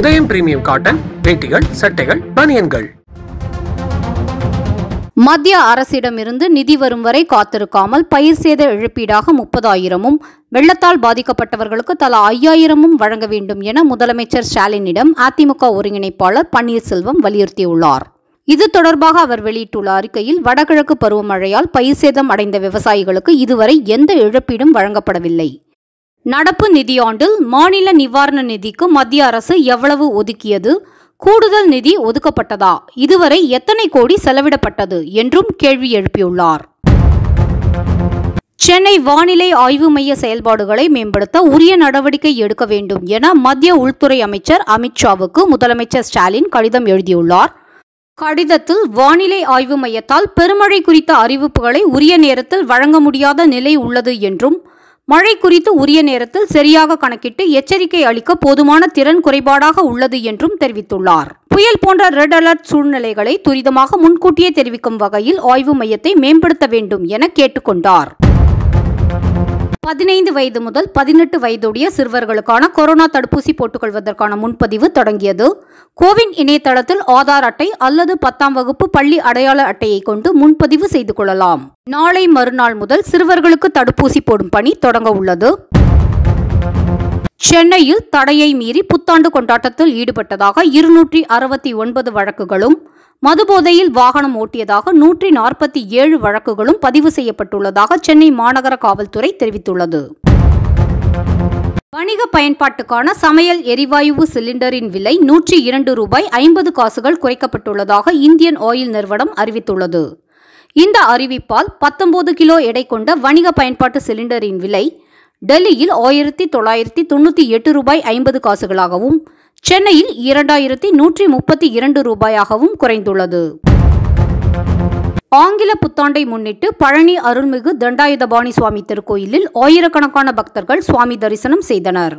உதயம் premium cotton வேட்டிகள் சட்டைகள் பனியன்கள் மத்திய அரசிடமிருந்து நிதி வரும் வரை காத்திருக்காமல் பயிர் சேத இழப்பீடாக முப்பதாயிரமும் வெள்ளத்தால் பாதிக்கப்பட்டவர்களுக்கு தலா ஐயாயிரமும் வழங்க வேண்டும் என முதலமைச்சர் ஸ்டாலினிடம் அதிமுக ஒருங்கிணைப்பாளர் பன்னீர்செல்வம் வலியுறுத்தியுள்ளார் இது தொடர்பாக அவர் வெளியிட்டுள்ள அறிக்கையில் வடகிழக்கு பருவமழையால் பயிர் சேதம் அடைந்த விவசாயிகளுக்கு இதுவரை எந்த இழப்பீடும் வழங்கப்படவில்லை நடப்பு நிதியாண்டில் மாநில நிவாரண நிதிக்கு மத்திய அரசு எவ்வளவு ஒதுக்கியது கூடுதல் நிதி ஒதுக்கப்பட்டதா இதுவரை எத்தனை கோடி செலவிடப்பட்டது என்றும் கேள்வி எழுப்பியுள்ளார் சென்னை வானிலை ஆய்வு மைய செயல்பாடுகளை மேம்படுத்த உரிய நடவடிக்கை எடுக்க வேண்டும் என மத்திய உள்துறை அமைச்சர் அமித்ஷாவுக்கு முதலமைச்சர் ஸ்டாலின் கடிதம் எழுதியுள்ளார் கடிதத்தில் வானிலை ஆய்வு மையத்தால் பெருமழை குறித்த அறிவிப்புகளை உரிய நேரத்தில் வழங்க முடியாத நிலை உள்ளது என்றும் மழை குறித்து உரிய நேரத்தில் சரியாக கணக்கிட்டு எச்சரிக்கை அளிக்க போதுமான திறன் குறைபாடாக உள்ளது என்றும் தெரிவித்துள்ளார் புயல் போன்ற ரெட் அலர்ட் சூழ்நிலைகளை துரிதமாக முன்கூட்டியே தெரிவிக்கும் வகையில் ஆய்வு மையத்தை மேம்படுத்த வேண்டும் என கேட்டுக்கொண்டார் பதினைந்து வயது முதல் பதினெட்டு வயதுடைய சிறுவர்களுக்கான கொரோனா தடுப்பூசி போட்டுக்கொள்வதற்கான முன்பதிவு தொடங்கியது கோவின் இணையதளத்தில் ஆதார் அட்டை அல்லது பத்தாம் வகுப்பு பள்ளி அடையாள அட்டையை கொண்டு முன்பதிவு செய்து கொள்ளலாம் நாளை மறுநாள் முதல் சிறுவர்களுக்கு தடுப்பூசி போடும் பணி தொடங்க உள்ளது சென்னையில் தடையை மீறி புத்தாண்டு கொண்டாட்டத்தில் ஈடுபட்டதாக இருநூற்றி அறுபத்தி ஒன்பது வழக்குகளும் மதுபோதையில் வாகனம் ஓட்டியதாக நூற்றி நாற்பத்தி ஏழு வழக்குகளும் பதிவு செய்யப்பட்டுள்ளதாக சென்னை மாநகர காவல்துறை தெரிவித்துள்ளது வணிக பயன்பாட்டுக்கான சமையல் எரிவாயு சிலிண்டரின் விலை நூற்றி இரண்டு ரூபாய் ஐம்பது காசுகள் குறைக்கப்பட்டுள்ளதாக இந்தியன் ஆயில் நிறுவனம் அறிவித்துள்ளது இந்த அறிவிப்பால் பத்தொன்பது கிலோ எடை கொண்ட வணிக பயன்பாட்டு சிலிண்டரின் விலை டெல்லியில் ஆயிரத்தி தொள்ளாயிரத்தி தொண்ணூற்றி எட்டு ரூபாய் ஐம்பது காசுகளாகவும் சென்னையில் இரண்டாயிரத்தி நூற்றி முப்பத்தி இரண்டு ரூபாயாகவும் குறைந்துள்ளது ஆங்கில புத்தாண்டை முன்னிட்டு பழனி அருள்மிகு தண்டாயுதபாணி சுவாமி திருக்கோயிலில் ஆயிரக்கணக்கான பக்தர்கள் சுவாமி தரிசனம் செய்தனர்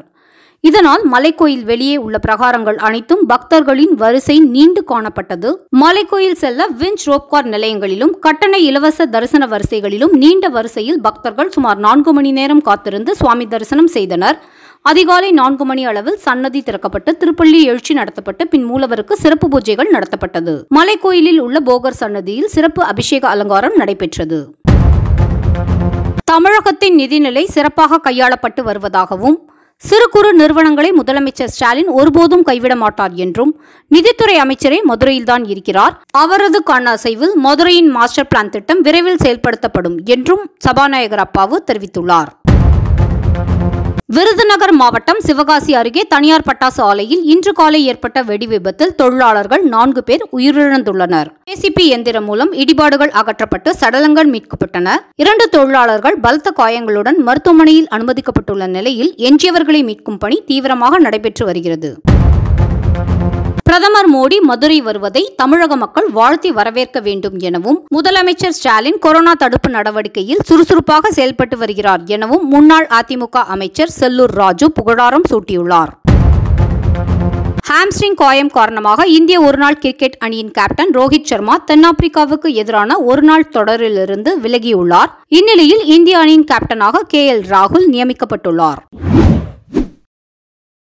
இதனால் மலைக்கோயில் வெளியே உள்ள பிரகாரங்கள் அனைத்தும் பக்தர்களின் வரிசை நீண்டு காணப்பட்டது மலைக்கோயில் செல்ல விஞ்ச் ரோப்கார் நிலையங்களிலும் கட்டண இலவச தரிசன வரிசைகளிலும் நீண்ட வரிசையில் பக்தர்கள் சுமார் நான்கு மணி நேரம் காத்திருந்து சுவாமி தரிசனம் செய்தனர் அதிகாலை நான்கு மணி அளவில் சன்னதி திறக்கப்பட்டு திருப்பள்ளி எழுச்சி நடத்தப்பட்டு பின் மூலவருக்கு சிறப்பு பூஜைகள் நடத்தப்பட்டது மலைக்கோயிலில் உள்ள போகர் சன்னதியில் சிறப்பு அபிஷேக அலங்காரம் நடைபெற்றது தமிழகத்தின் நிதிநிலை சிறப்பாக கையாளப்பட்டு வருவதாகவும் சிறு குறு நிறுவனங்களை முதலமைச்சர் ஸ்டாலின் ஒருபோதும் கைவிட மாட்டார் என்றும் நிதித்துறை அமைச்சரே மதுரையில்தான் இருக்கிறார் அவரது கண்ணாசைவில் மதுரையின் மாஸ்டர் பிளான் திட்டம் விரைவில் செயல்படுத்தப்படும் என்றும் சபாநாயகர் அப்பாவு தெரிவித்துள்ளார் விருதுநகர் மாவட்டம் சிவகாசி அருகே தனியார் பட்டாசு ஆலையில் இன்று காலை ஏற்பட்ட வெடி விபத்தில் தொழிலாளர்கள் நான்கு பேர் உயிரிழந்துள்ளனர் ஏசிபி எந்திரம் மூலம் இடிபாடுகள் அகற்றப்பட்டு சடலங்கள் மீட்கப்பட்டன இரண்டு தொழிலாளர்கள் பலத்த காயங்களுடன் மருத்துவமனையில் அனுமதிக்கப்பட்டுள்ள நிலையில் எஞ்சியவர்களை மீட்கும் பணி தீவிரமாக நடைபெற்று வருகிறது பிரதமர் மோடி மதுரை வருவதை தமிழக மக்கள் வாழ்த்தி வரவேற்க வேண்டும் எனவும் முதலமைச்சர் ஸ்டாலின் கொரோனா தடுப்பு நடவடிக்கையில் சுறுசுறுப்பாக செயல்பட்டு வருகிறார் எனவும் முன்னாள் அதிமுக அமைச்சர் செல்லூர் ராஜு புகழாரம் சூட்டியுள்ளார் ஹாம்ஸ்ட்ரிங் காயம் காரணமாக இந்திய ஒருநாள் கிரிக்கெட் அணியின் கேப்டன் ரோஹித் சர்மா தென்னாப்பிரிக்காவுக்கு எதிரான ஒருநாள் தொடரிலிருந்து விலகியுள்ளார் இந்நிலையில் இந்திய அணியின் கேப்டனாக கே எல் ராகுல் நியமிக்கப்பட்டுள்ளார்